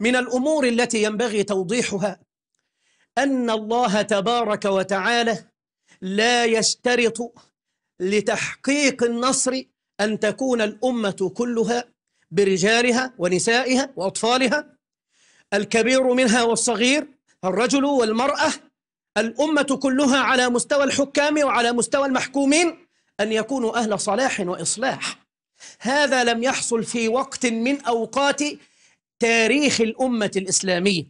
من الأمور التي ينبغي توضيحها أن الله تبارك وتعالى لا يشترط لتحقيق النصر أن تكون الأمة كلها برجالها ونسائها وأطفالها الكبير منها والصغير الرجل والمرأة الأمة كلها على مستوى الحكام وعلى مستوى المحكومين أن يكونوا أهل صلاح وإصلاح هذا لم يحصل في وقت من أوقات تاريخ الأمة الإسلامية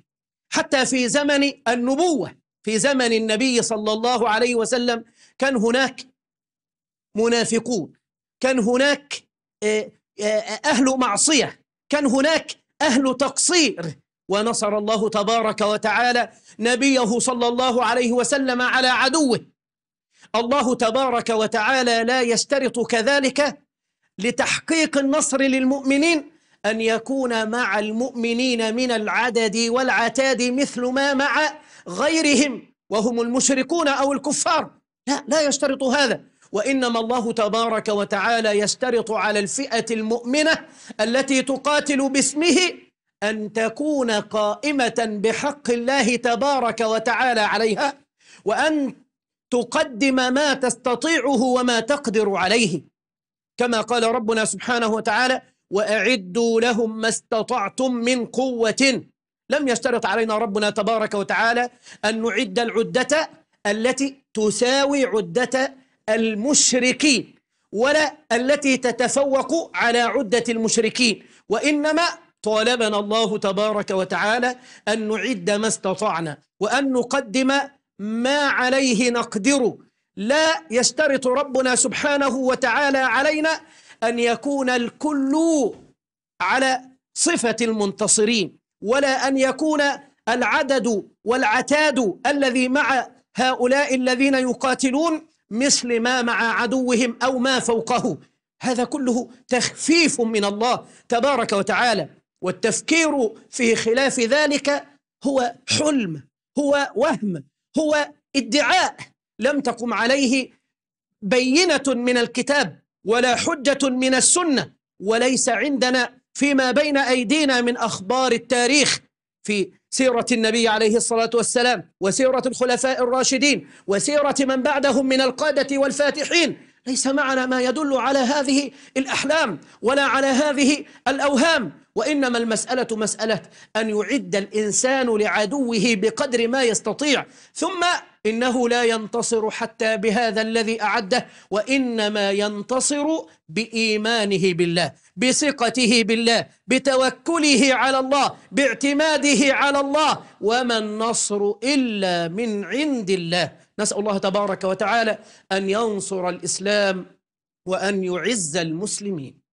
حتى في زمن النبوة في زمن النبي صلى الله عليه وسلم كان هناك منافقون كان هناك آه، آه، أهل معصية كان هناك أهل تقصير ونصر الله تبارك وتعالى نبيه صلى الله عليه وسلم على عدوه الله تبارك وتعالى لا يشترط كذلك لتحقيق النصر للمؤمنين أن يكون مع المؤمنين من العدد والعتاد مثل ما مع غيرهم وهم المشركون أو الكفار لا لا يشترط هذا وإنما الله تبارك وتعالى يشترط على الفئة المؤمنة التي تقاتل باسمه أن تكون قائمة بحق الله تبارك وتعالى عليها وأن تقدم ما تستطيعه وما تقدر عليه كما قال ربنا سبحانه وتعالى وأعدوا لهم ما استطعتم من قوة لم يشترط علينا ربنا تبارك وتعالى أن نعد العدة التي تساوي عدة المشركين ولا التي تتفوق على عدة المشركين وإنما طالبنا الله تبارك وتعالى أن نعد ما استطعنا وأن نقدم ما عليه نقدر لا يشترط ربنا سبحانه وتعالى علينا أن يكون الكل على صفة المنتصرين ولا أن يكون العدد والعتاد الذي مع هؤلاء الذين يقاتلون مثل ما مع عدوهم أو ما فوقه هذا كله تخفيف من الله تبارك وتعالى والتفكير في خلاف ذلك هو حلم هو وهم هو ادعاء لم تقم عليه بينة من الكتاب ولا حجة من السنة وليس عندنا فيما بين أيدينا من أخبار التاريخ في سيرة النبي عليه الصلاة والسلام وسيرة الخلفاء الراشدين وسيرة من بعدهم من القادة والفاتحين ليس معنا ما يدل على هذه الأحلام ولا على هذه الأوهام وإنما المسألة مسألة أن يعد الإنسان لعدوه بقدر ما يستطيع ثم إنه لا ينتصر حتى بهذا الذي أعده وإنما ينتصر بإيمانه بالله بثقته بالله بتوكله على الله باعتماده على الله وما النصر إلا من عند الله نسأل الله تبارك وتعالى أن ينصر الإسلام وأن يعز المسلمين